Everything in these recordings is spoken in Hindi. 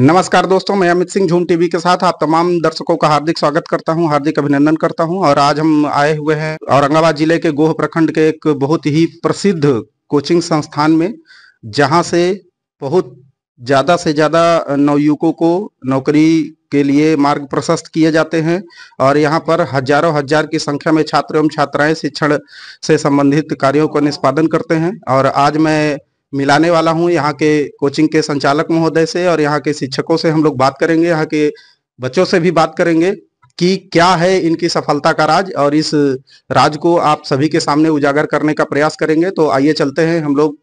नमस्कार दोस्तों मैं अमित सिंह झूम टीवी के साथ आप तमाम दर्शकों का हार्दिक स्वागत करता हूं हार्दिक अभिनंदन करता हूं और आज हम आए हुए हैं औरंगाबाद जिले के गोह प्रखंड के एक बहुत ही प्रसिद्ध कोचिंग संस्थान में जहां से बहुत ज़्यादा से ज़्यादा नवयुवकों को नौकरी के लिए मार्ग प्रशस्त किए जाते हैं और यहाँ पर हजारों हजार की संख्या में छात्र एवं छात्राएं शिक्षण से संबंधित कार्यों का निष्पादन करते हैं और आज मैं मिलाने वाला हूँ यहाँ के कोचिंग के संचालक महोदय से और यहाँ के शिक्षकों से हम लोग बात करेंगे यहाँ के बच्चों से भी बात करेंगे कि क्या है इनकी सफलता का राज और इस राज को आप सभी के सामने उजागर करने का प्रयास करेंगे तो आइए चलते हैं हम लोग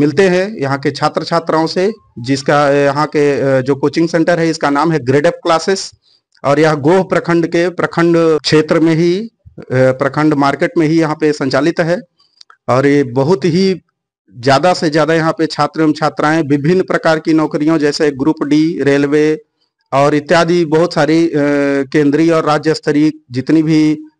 मिलते हैं यहाँ के छात्र छात्राओं से जिसका यहाँ के जो कोचिंग सेंटर है इसका नाम है ग्रेड एफ क्लासेस और यह गोह प्रखंड के प्रखंड क्षेत्र में ही प्रखंड मार्केट में ही यहाँ पे संचालित है और ये बहुत ही ज्यादा से ज्यादा यहाँ पे छात्र एवं छात्राएं विभिन्न प्रकार की नौकरियों जैसे ग्रुप डी रेलवे और इत्यादि बहुत सारी केंद्रीय और राज्य स्तरीय जितनी भी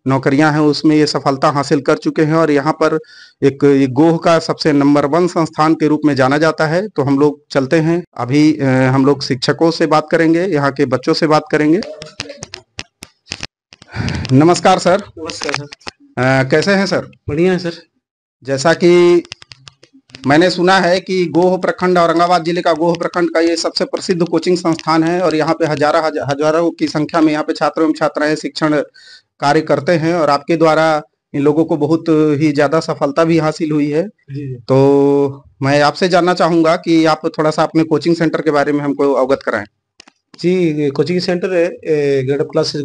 नौकरियां हैं उसमें ये सफलता हासिल कर चुके हैं और यहाँ पर एक गोह का सबसे नंबर वन संस्थान के रूप में जाना जाता है तो हम लोग चलते हैं अभी हम लोग शिक्षकों से बात करेंगे यहाँ के बच्चों से बात करेंगे नमस्कार सर नमस्कार सर आ, कैसे हैं सर बढ़िया है सर जैसा कि मैंने सुना है कि गोह प्रखंड औरंगाबाद जिले का गोह प्रखंड का ये सबसे प्रसिद्ध कोचिंग संस्थान है और यहाँ पे हजारा हजारों की संख्या में यहाँ पे छात्र एवं छात्राएं शिक्षण कार्य करते हैं और आपके द्वारा इन लोगों को बहुत ही ज्यादा सफलता भी हासिल हुई है तो मैं आपसे जानना चाहूंगा कि आप थोड़ा सा अपने कोचिंग सेंटर के बारे में हमको अवगत कराएं जी कोचिंग सेंटर है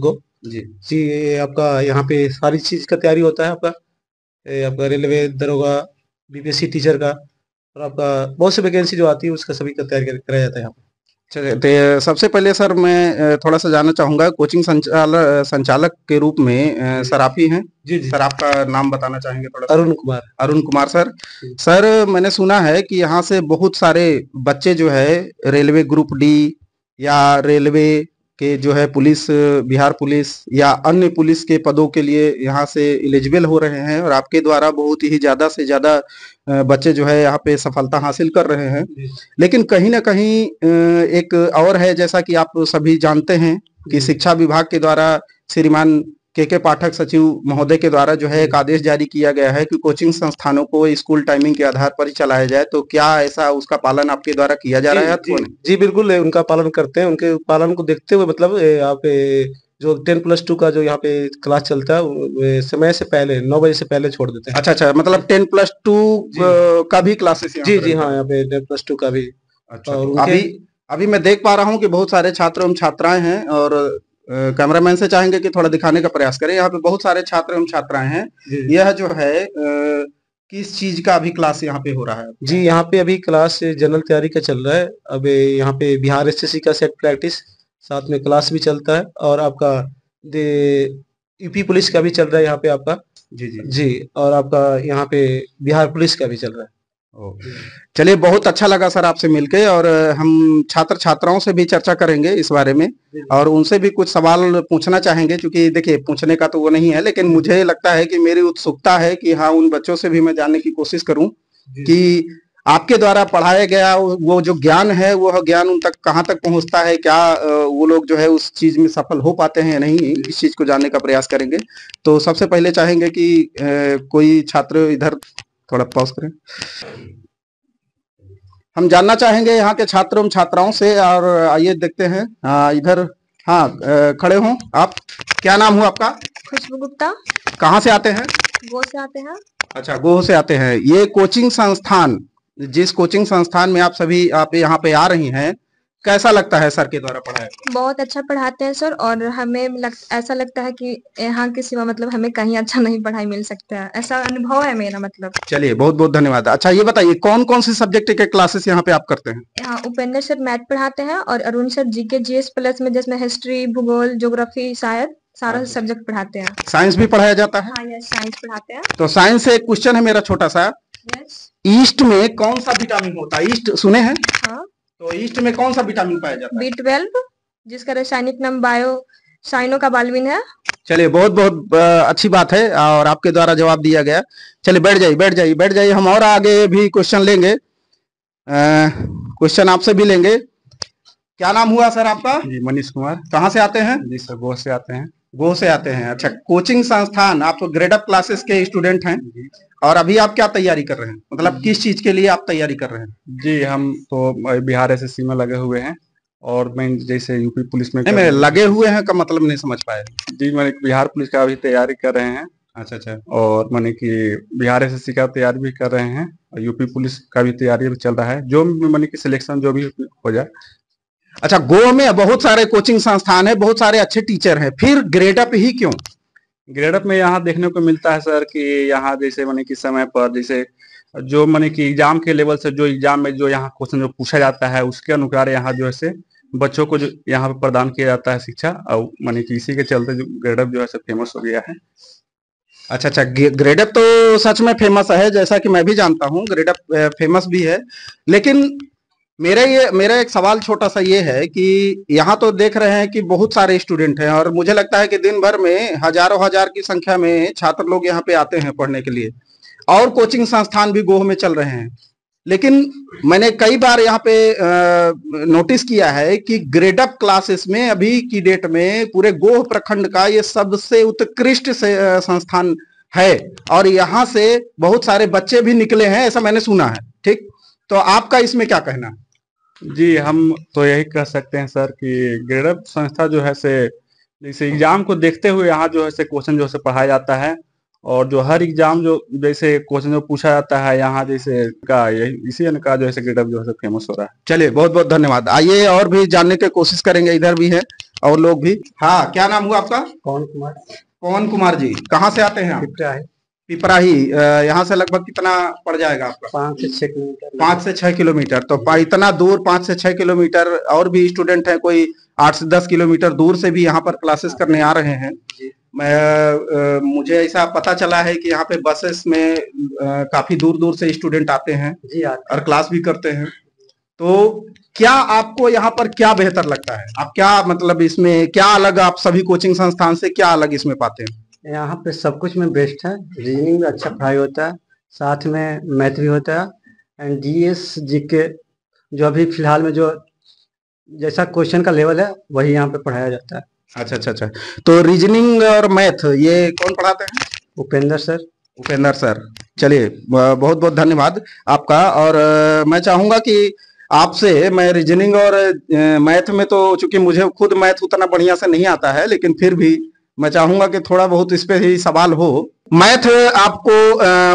गो जी जी आपका यहाँ पे सारी चीज का तैयारी होता है आपका आपका रेलवे दरोगा बीपीएससी टीचर का और आपका बहुत सी वैकेंसी जो आती है उसका सभी का तैयारी कराया जाता है यहाँ तो सबसे पहले सर मैं थोड़ा सा जानना चाहूंगा कोचिंग संचालक संचालक के रूप में सर आप ही हैं जी जी सर आपका नाम बताना चाहेंगे थोड़ा अरुण कुमार अरुण कुमार सर सर मैंने सुना है कि यहाँ से बहुत सारे बच्चे जो है रेलवे ग्रुप डी या रेलवे के जो है पुलिस बिहार पुलिस या अन्य पुलिस के पदों के लिए यहाँ से एलिजिबल हो रहे हैं और आपके द्वारा बहुत ही ज़्यादा से ज़्यादा बच्चे जो है यहाँ पे सफलता हासिल कर रहे हैं लेकिन कहीं ना कहीं एक और है जैसा कि आप सभी जानते हैं कि शिक्षा विभाग के द्वारा श्रीमान के के पाठक सचिव महोदय के द्वारा जो है एक आदेश जारी किया गया है कि कोचिंग संस्थानों को स्कूल टाइमिंग के आधार पर ही चलाया जाए तो क्या ऐसा उसका पालन आपके द्वारा किया जा रहा है जी, जी बिल्कुल उनका पालन करते हैं उनके पालन को देखते हुए मतलब यहाँ पे जो टेन प्लस टू का जो यहाँ पे क्लास चलता है समय से पहले नौ बजे से पहले छोड़ देते हैं अच्छा अच्छा मतलब टेन प्लस टू का भी क्लासेस जी जी हाँ यहाँ पे टेन प्लस टू का भी अच्छा, अच्छा। अभी अभी मैं देख पा रहा हूँ कि बहुत सारे छात्र एवं छात्राएं हैं और कैमरामैन से चाहेंगे कि थोड़ा दिखाने का प्रयास करें यहाँ पे बहुत सारे छात्र एवं छात्राएं हैं यह जो है किस चीज का अभी क्लास यहाँ पे हो रहा है जी यहाँ पे अभी क्लास जनरल तैयारी का चल रहा है अब यहाँ पे बिहार एस का सेट प्रैक्टिस साथ में क्लास भी चलता है और आपका यूपी पुलिस का भी चल रहा है यहाँ पे आपका जी जी जी और आपका यहाँ पे बिहार पुलिस का भी चल रहा है चलिए बहुत अच्छा लगा सर आपसे मिलके और हम छात्र छात्राओं से भी चर्चा करेंगे इस बारे में और उनसे भी कुछ सवाल पूछना चाहेंगे क्योंकि देखिए पूछने का तो वो नहीं है लेकिन मुझे लगता है कि मेरी उत्सुकता है कि हाँ उन बच्चों से भी मैं जानने की कोशिश करूं कि आपके द्वारा पढ़ाया गया वो जो ज्ञान है वह ज्ञान उन तक कहाँ तक पहुँचता है क्या वो लोग जो है उस चीज में सफल हो पाते हैं या नहीं इस चीज को जानने का प्रयास करेंगे तो सबसे पहले चाहेंगे कि कोई छात्र इधर थोड़ा पॉज करें हम जानना चाहेंगे यहाँ के छात्रों छात्राओं से और आइए देखते हैं इधर हाँ खड़े हों आप क्या नाम हुआ आपका खुशबू गुप्ता कहाँ से आते हैं गोह से आते हैं अच्छा गोह से आते हैं ये कोचिंग संस्थान जिस कोचिंग संस्थान में आप सभी आप यहाँ पे आ रही हैं कैसा लगता है सर के द्वारा पढ़ाया बहुत अच्छा पढ़ाते हैं सर और हमें लग, ऐसा लगता है कि यहाँ के सिवा मतलब हमें कहीं अच्छा नहीं पढ़ाई मिल सकता है ऐसा अनुभव है मेरा मतलब चलिए बहुत बहुत धन्यवाद अच्छा ये बताइए कौन कौन से सब्जेक्ट के क्लासेस यहाँ पे आप करते हैं यहाँ उपेंद्र सर मैथ पढ़ाते हैं और अरुण सर के जी प्लस में जिसमें हिस्ट्री भूगोल जोग्राफी शायद सारा सब्जेक्ट अच्छा। पढ़ाते हैं साइंस भी पढ़ाया जाता है साइंस हाँ, पढ़ाते हैं तो साइंस से एक क्वेश्चन है मेरा छोटा सा ईस्ट में कौन सा विटामिन होता है ईस्ट सुने हैं हाँ ईस्ट तो में कौन सा विटामिन पाया जाता है बी ट्वेल्व जिसका रासायनिक नाम बायो साइनो का बालविन है चलिए बहुत बहुत अच्छी बात है और आपके द्वारा जवाब दिया गया चलिए बैठ जाइए बैठ जाइए बैठ जाइए हम और आगे भी क्वेश्चन लेंगे क्वेश्चन आपसे भी लेंगे क्या नाम हुआ सर आपका जी मनीष कुमार कहाँ से आते हैं जी सर गोह से आते हैं गोह से आते हैं अच्छा कोचिंग संस्थान आप तो ग्रेड अप क्लासेस के स्टूडेंट हैं और अभी आप क्या तैयारी कर रहे हैं मतलब किस चीज के लिए आप तैयारी कर रहे हैं जी हम तो बिहार एस में लगे हुए हैं और मैं जैसे यूपी पुलिस में मैं लगे हुए हैं का मतलब नहीं समझ पाए जी मैंने बिहार पुलिस का अभी तैयारी कर रहे हैं अच्छा अच्छा और मैंने कि बिहार एस का तैयारी भी कर रहे हैं और यूपी पुलिस का भी तैयारी चल रहा है जो मैंने की सिलेक्शन जो भी हो जाए अच्छा गोवा में बहुत सारे कोचिंग संस्थान है बहुत सारे अच्छे टीचर है फिर ग्रेडअप ही क्यों ग्रेडअप में यहाँ देखने को मिलता है सर कि यहाँ जैसे मैंने कि समय पर जैसे जो मैंने कि एग्जाम के लेवल से जो एग्जाम में जो यहाँ क्वेश्चन जो पूछा जाता है उसके अनुसार यहाँ जो है बच्चों को जो यहाँ पर प्रदान किया जाता है शिक्षा और मैंने कि इसी के चलते जो ग्रेडअप जो है सब फेमस हो गया है अच्छा अच्छा ग्रेडअप तो सच में फेमस है जैसा कि मैं भी जानता हूँ ग्रेडअप फेमस भी है लेकिन मेरा ये मेरा एक सवाल छोटा सा ये है कि यहाँ तो देख रहे हैं कि बहुत सारे स्टूडेंट हैं और मुझे लगता है कि दिन भर में हजारों हजार की संख्या में छात्र लोग यहाँ पे आते हैं पढ़ने के लिए और कोचिंग संस्थान भी गोह में चल रहे हैं लेकिन मैंने कई बार यहाँ पे नोटिस किया है कि ग्रेडअप क्लासेस में अभी की डेट में पूरे गोह प्रखंड का ये सबसे उत्कृष्ट संस्थान है और यहाँ से बहुत सारे बच्चे भी निकले हैं ऐसा मैंने सुना है ठीक तो आपका इसमें क्या कहना है जी हम तो यही कह सकते हैं सर कि ग्रेडअप संस्था जो है से जैसे एग्जाम को देखते हुए यहाँ जो है से क्वेश्चन जो है से पढ़ाया जाता है और जो हर एग्जाम जो जैसे क्वेश्चन जो पूछा जाता है यहाँ जैसे का यही इसी का जो है ग्रेडअप जो है फेमस हो रहा है चलिए बहुत बहुत धन्यवाद आइए और भी जानने की कोशिश करेंगे इधर भी है और लोग भी हाँ क्या नाम हुआ आपका पवन कुमार पवन कुमार जी कहाँ से आते हैं आप पिपराही यहाँ से लगभग कितना पड़ जाएगा आपका पाँच से छह किलोमीटर पाँच से छह किलोमीटर तो इतना दूर पाँच से छह किलोमीटर और भी स्टूडेंट है कोई आठ से दस किलोमीटर दूर से भी यहाँ पर क्लासेस करने आ रहे हैं मैं आ, मुझे ऐसा पता चला है कि यहाँ पे बसेस में आ, काफी दूर दूर से स्टूडेंट आते हैं जी और क्लास भी करते हैं तो क्या आपको यहाँ पर क्या बेहतर लगता है आप क्या मतलब इसमें क्या अलग आप सभी कोचिंग संस्थान से क्या अलग इसमें पाते हैं यहाँ पे सब कुछ में बेस्ट है रीजनिंग में अच्छा पढ़ाई होता है साथ में मैथ भी होता है एंड डी एस जी के जो अभी फिलहाल में जो जैसा क्वेश्चन का लेवल है वही यहाँ पे पढ़ाया जाता है अच्छा अच्छा अच्छा तो रीजनिंग और मैथ ये कौन पढ़ाते हैं उपेंद्र सर उपेंद्र सर चलिए बहुत बहुत धन्यवाद आपका और मैं चाहूंगा कि आपसे मैं रीजनिंग और मैथ में तो चूंकि मुझे खुद मैथ उतना बढ़िया से नहीं आता है लेकिन फिर भी मैं चाहूंगा कि थोड़ा बहुत इस पे ही सवाल हो मैथ आपको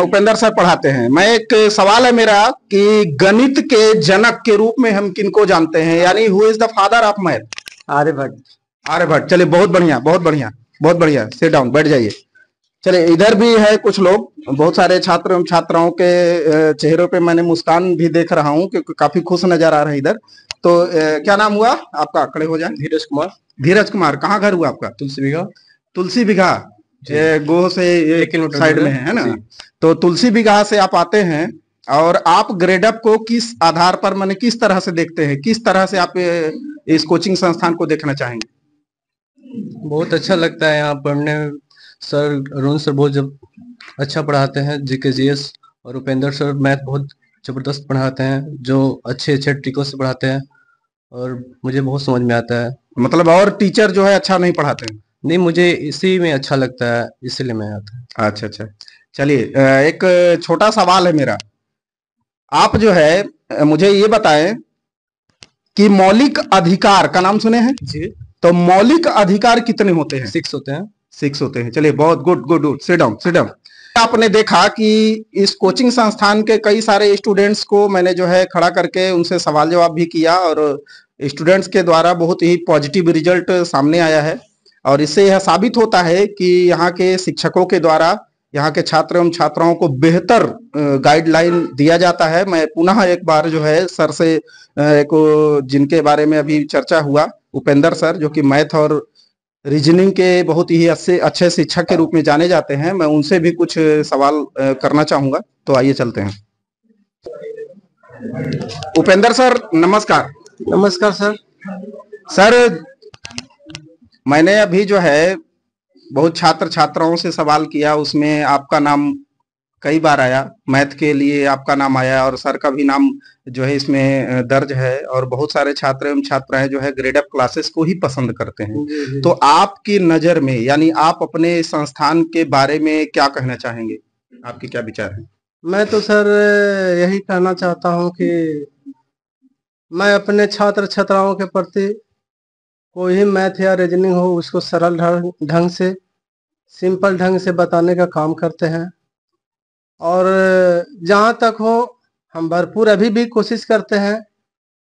उपेंद्र सर पढ़ाते हैं मैं एक सवाल है मेरा कि गणित के जनक के रूप में हम किनको जानते हैं यानी who is the father of math Aryabhatta Aryabhatta चलिए बहुत बढ़िया बहुत बढ़िया बहुत बढ़िया सिट डाउन बैठ जाइए चलिए इधर भी है कुछ लोग बहुत सारे छात्र एवं छात्राओं के चेहरों पे मैंने मुस्कान भी देख रहा हूँ क्योंकि काफी खुश नजर आ रहा है इधर तो क्या नाम हुआ आपका खड़े हो जाए धीरज कुमार धीरज कुमार कहाँ घर हुआ आपका तुलसी तुलसी बिघा गोह से एक किलोमीटर साइड में है ना तो तुलसी बिघा से आप आते हैं और आप ग्रेडअप को किस आधार पर मैंने किस तरह से देखते हैं किस तरह से आप इस कोचिंग संस्थान को देखना चाहेंगे बहुत अच्छा लगता है यहाँ पढ़ने सर अरुण सर बहुत जब अच्छा पढ़ाते हैं जीके जी और उपेंद्र सर मैथ बहुत जबरदस्त पढ़ाते हैं जो अच्छे अच्छे ट्रिकों से पढ़ाते हैं और मुझे बहुत समझ में आता है मतलब और टीचर जो है अच्छा नहीं पढ़ाते हैं नहीं मुझे इसी में अच्छा लगता है इसलिए मैं आता हूँ अच्छा अच्छा चलिए एक छोटा सवाल है मेरा आप जो है मुझे ये बताएं कि मौलिक अधिकार का नाम सुने हैं जी तो मौलिक अधिकार कितने होते हैं सिक्स होते हैं सिक्स होते हैं चलिए बहुत good good good sit down sit down आपने देखा कि इस कोचिंग संस्थान के कई सारे स्टूडेंट्स को मैंने जो है खड़ा करके उनसे सवाल जवाब भी किया और स्टूडेंट्स के द्वारा बहुत ही पॉजिटिव रिजल्ट सामने आया है और इससे यह साबित होता है कि यहाँ के शिक्षकों के द्वारा यहाँ के छात्र एवं छात्राओं को बेहतर गाइडलाइन दिया जाता है मैं पुनः एक बार जो है सर से एक जिनके बारे में अभी चर्चा हुआ उपेंद्र सर जो कि मैथ और रीजनिंग के बहुत ही अच्छे अच्छे शिक्षक के रूप में जाने जाते हैं मैं उनसे भी कुछ सवाल करना चाहूंगा तो आइए चलते हैं उपेंद्र सर नमस्कार नमस्कार सर सर मैंने अभी जो है बहुत छात्र छात्राओं से सवाल किया उसमें आपका नाम कई बार आया मैथ के लिए आपका नाम आया और सर का भी नाम जो है इसमें दर्ज है और बहुत सारे छात्र एवं छात्राएं जो है ग्रेड अप क्लासेस को ही पसंद करते हैं तो आपकी नजर में यानी आप अपने संस्थान के बारे में क्या कहना चाहेंगे आपके क्या विचार है मैं तो सर यही कहना चाहता हूँ कि मैं अपने छात्र छात्राओं के प्रति कोई भी मैथ या रीजनिंग हो उसको सरल ढंग से सिंपल ढंग से बताने का काम करते हैं और जहाँ तक हो हम भरपूर अभी भी कोशिश करते हैं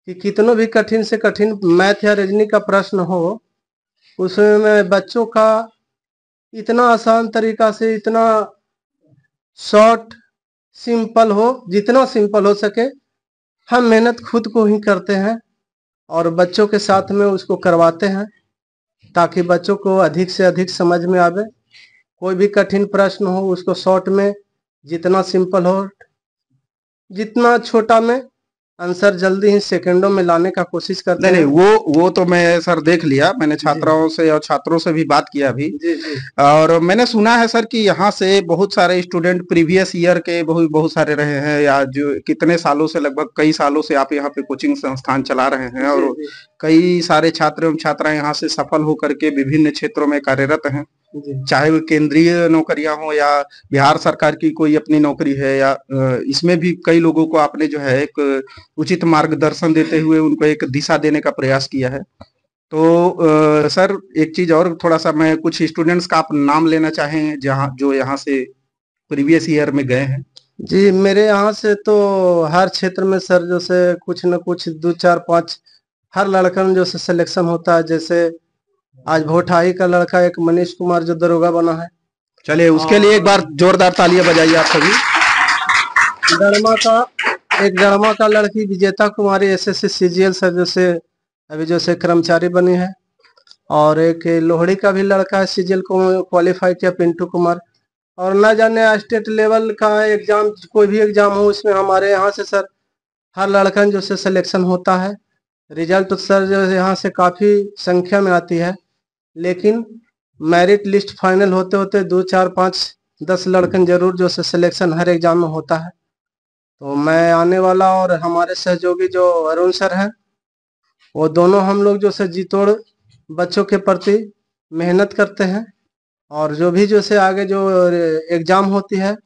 कि कितनों भी कठिन से कठिन मैथ या रीजनिंग का प्रश्न हो उसमें बच्चों का इतना आसान तरीका से इतना शॉर्ट सिंपल हो जितना सिंपल हो सके हम मेहनत खुद को ही करते हैं और बच्चों के साथ में उसको करवाते हैं ताकि बच्चों को अधिक से अधिक समझ में आवे कोई भी कठिन प्रश्न हो उसको शॉर्ट में जितना सिंपल हो जितना छोटा में आंसर जल्दी ही सेकंडों में लाने का कोशिश करते नहीं, हैं नहीं वो वो तो मैं सर देख लिया मैंने छात्राओं से और छात्रों से भी बात किया अभी और मैंने सुना है सर कि यहाँ से बहुत सारे स्टूडेंट प्रीवियस ईयर के बहुत बहुत सारे रहे हैं या जो कितने सालों से लगभग कई सालों से आप यहाँ पे कोचिंग संस्थान चला रहे हैं और कई सारे छात्र एवं छात्राएं यहाँ से सफल होकर के विभिन्न क्षेत्रों में कार्यरत हैं चाहे वो केंद्रीय नौकरियां हो या बिहार सरकार की कोई अपनी नौकरी है या इसमें भी कई लोगों को आपने जो है एक उचित मार्गदर्शन देते हुए उनको एक दिशा देने का प्रयास किया है तो आ, सर एक चीज और थोड़ा सा मैं कुछ स्टूडेंट्स का आप नाम लेना चाहें जहाँ जो यहाँ से प्रीवियस ईयर में गए हैं जी मेरे यहाँ से तो हर क्षेत्र में सर जैसे कुछ न कुछ दो चार पांच हर लड़का में जो सिलेक्शन होता है जैसे आज भोटाही का लड़का एक मनीष कुमार जो दरोगा बना है चलिए उसके लिए एक बार जोरदार तालियां बजाइए आप सभी डरमा का एक डरमा का लड़की Vijeta Kumari S S C G L से जैसे अभी जैसे कर्मचारी बनी है और एक लोहड़ी का भी लड़का है सीजीएल को क्वालिफाई किया पिंटू कुमार और ना जाने स्टेट लेवल का एग्जाम कोई भी एग्जाम हो उसमें हमारे यहाँ से सर हर लड़का जो से सिलेक्शन होता है रिजल्ट तो सर जो यहाँ से काफ़ी संख्या में आती है लेकिन मेरिट लिस्ट फाइनल होते होते दो चार पाँच दस लड़कन जरूर जो से सिलेक्शन हर एग्जाम में होता है तो मैं आने वाला और हमारे सहयोगी जो अरुण सर हैं वो दोनों हम लोग जो से जी तोड़ बच्चों के प्रति मेहनत करते हैं और जो भी जो से आगे जो एग्ज़ाम होती है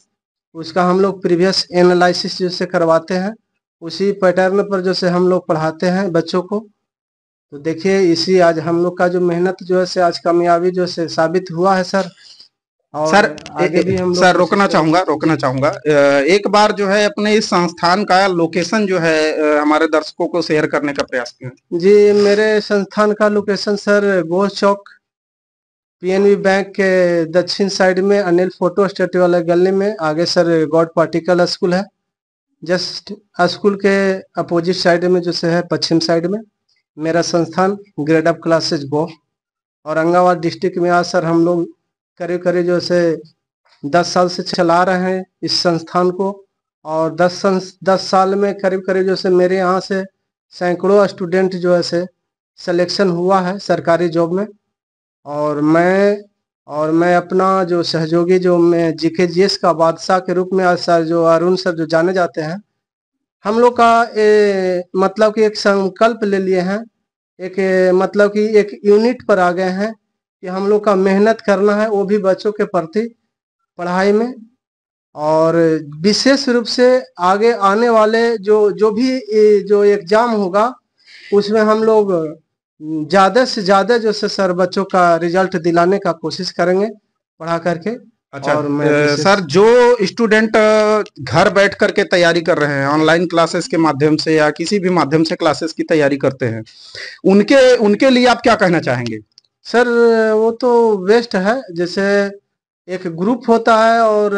उसका हम लोग प्रीवियस एनालिसिस जो से करवाते हैं उसी पैटर्न पर जो से हम लोग पढ़ाते हैं बच्चों को तो देखिए इसी आज हम लोग का जो मेहनत जो है से आज कामयाबी जो से साबित हुआ है सर और सर आगे भी हम सर रोकना चाहूंगा रोकना चाहूंगा एक बार जो है अपने इस संस्थान का लोकेशन जो है हमारे दर्शकों को शेयर करने का प्रयास किया जी मेरे संस्थान का लोकेशन सर गोस चौक पीएनबी बैंक के दक्षिण साइड में अनिल फोटो स्टेट वाले गली में आगे सर गॉड पार्टिकल स्कूल है जस्ट स्कूल के अपोजिट साइड में जो से है पश्चिम साइड में मेरा संस्थान grade up classes go Aurangabad district में आज सर हम लोग करीब करीब जो से दस साल से चला रहे हैं इस संस्थान को और दस दस साल में करीब करीब जो से मेरे यहाँ से सैकड़ों स्टूडेंट जो है से सिलेक्शन हुआ है सरकारी जॉब में और मैं और मैं अपना जो सहयोगी जो मैं जीके जी का बादशाह के रूप में सर जो अरुण सर जो जाने जाते हैं हम लोग का ए, मतलब कि एक संकल्प ले लिए हैं एक ए, मतलब कि एक यूनिट पर आ गए हैं कि हम लोग का मेहनत करना है वो भी बच्चों के प्रति पढ़ाई में और विशेष रूप से आगे आने वाले जो जो भी ए, जो एग्जाम होगा उसमें हम लोग ज़्यादा से ज़्यादा जो है सर बच्चों का रिजल्ट दिलाने का कोशिश करेंगे पढ़ा करके अच्छा और मैं सर जो स्टूडेंट घर बैठ करके तैयारी कर रहे हैं ऑनलाइन क्लासेस के माध्यम से या किसी भी माध्यम से क्लासेस की तैयारी करते हैं उनके उनके लिए आप क्या कहना चाहेंगे सर वो तो बेस्ट है जैसे एक ग्रुप होता है और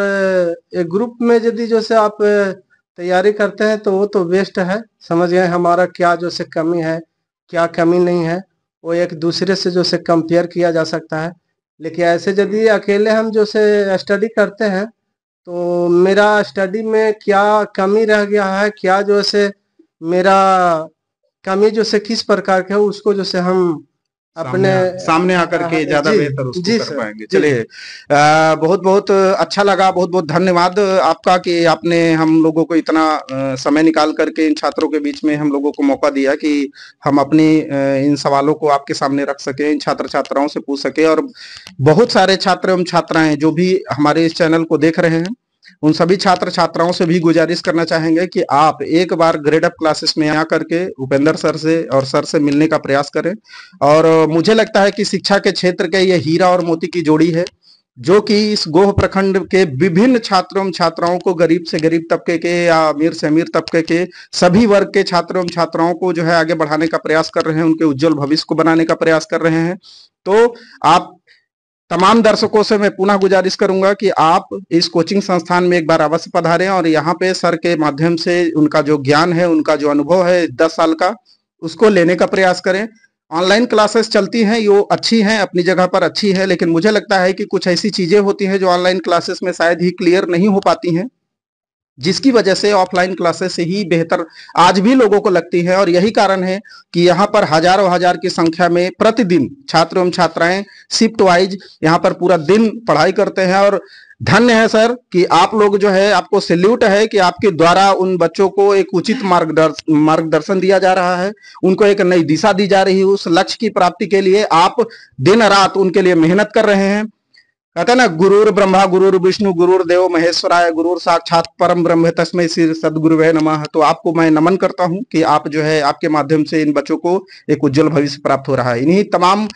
एक ग्रुप में यदि जो से आप तैयारी करते हैं तो वो तो बेस्ट है समझ गए हमारा क्या जो से कमी है क्या कमी नहीं है वो एक दूसरे से जो से कंपेयर किया जा सकता है लेकिन ऐसे यदि अकेले हम जो से स्टडी करते हैं तो मेरा स्टडी में क्या कमी रह गया है क्या जो से मेरा कमी जो से किस प्रकार का है उसको जो से हम अपने सामने आकर के हाँ, हाँ, ज्यादा बेहतर उसको जी, कर पाएंगे चलिए बहुत बहुत अच्छा लगा बहुत बहुत धन्यवाद आपका कि आपने हम लोगों को इतना समय निकाल करके इन छात्रों के बीच में हम लोगों को मौका दिया कि हम अपनी इन सवालों को आपके सामने रख सके इन छात्र छात्राओं से पूछ सके और बहुत सारे छात्र एवं छात्राएं जो भी हमारे इस चैनल को देख रहे हैं उन सभी छात्र छात्राओं से भी गुजारिश करना चाहेंगे कि आप एक बार ग्रेड अप क्लासेस में आ करके उपेंद्र सर से और सर से मिलने का प्रयास करें और मुझे लगता है कि शिक्षा के क्षेत्र के ये हीरा और मोती की जोड़ी है जो कि इस गोह प्रखंड के विभिन्न छात्रों छात्राओं को गरीब से गरीब तबके के या अमीर से अमीर तबके के सभी वर्ग के छात्रों छात्राओं को जो है आगे बढ़ाने का प्रयास कर रहे हैं उनके उज्जवल भविष्य को बनाने का प्रयास कर रहे हैं तो आप तमाम दर्शकों से मैं पुनः गुजारिश करूंगा कि आप इस कोचिंग संस्थान में एक बार अवश्य पधारें और यहाँ पे सर के माध्यम से उनका जो ज्ञान है उनका जो अनुभव है दस साल का उसको लेने का प्रयास करें ऑनलाइन क्लासेस चलती हैं यो अच्छी हैं अपनी जगह पर अच्छी है लेकिन मुझे लगता है कि कुछ ऐसी चीजें होती हैं जो ऑनलाइन क्लासेस में शायद ही क्लियर नहीं हो पाती हैं जिसकी वजह से ऑफलाइन क्लासेस ही बेहतर आज भी लोगों को लगती है और यही कारण है कि यहाँ पर हजारों हजार की संख्या में प्रतिदिन छात्र एवं छात्राएं शिफ्ट वाइज यहाँ पर पूरा दिन पढ़ाई करते हैं और धन्य है सर कि आप लोग जो है आपको सैल्यूट है कि आपके द्वारा उन बच्चों को एक उचित मार्गदर्शन मार्गदर्शन दिया जा रहा है उनको एक नई दिशा दी जा रही है उस लक्ष्य की प्राप्ति के लिए आप दिन रात उनके लिए मेहनत कर रहे हैं कहते हैं ना गुरुर ब्रह्मा गुरुर विष्णु गुरुर देव महेश्वराय गुरुर साक्षात परम ब्रह्म तस्मय श्री सदगुरु नमः तो आपको मैं नमन करता हूं कि आप जो है आपके माध्यम से इन बच्चों को एक उज्जवल भविष्य प्राप्त हो रहा है इन्हीं तमाम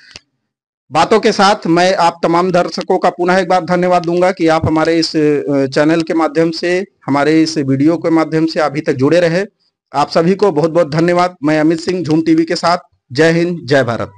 बातों के साथ मैं आप तमाम दर्शकों का पुनः एक बार धन्यवाद दूंगा कि आप हमारे इस चैनल के माध्यम से हमारे इस वीडियो के माध्यम से अभी तक जुड़े रहे आप सभी को बहुत बहुत धन्यवाद मैं अमित सिंह झूम टीवी के साथ जय हिंद जय भारत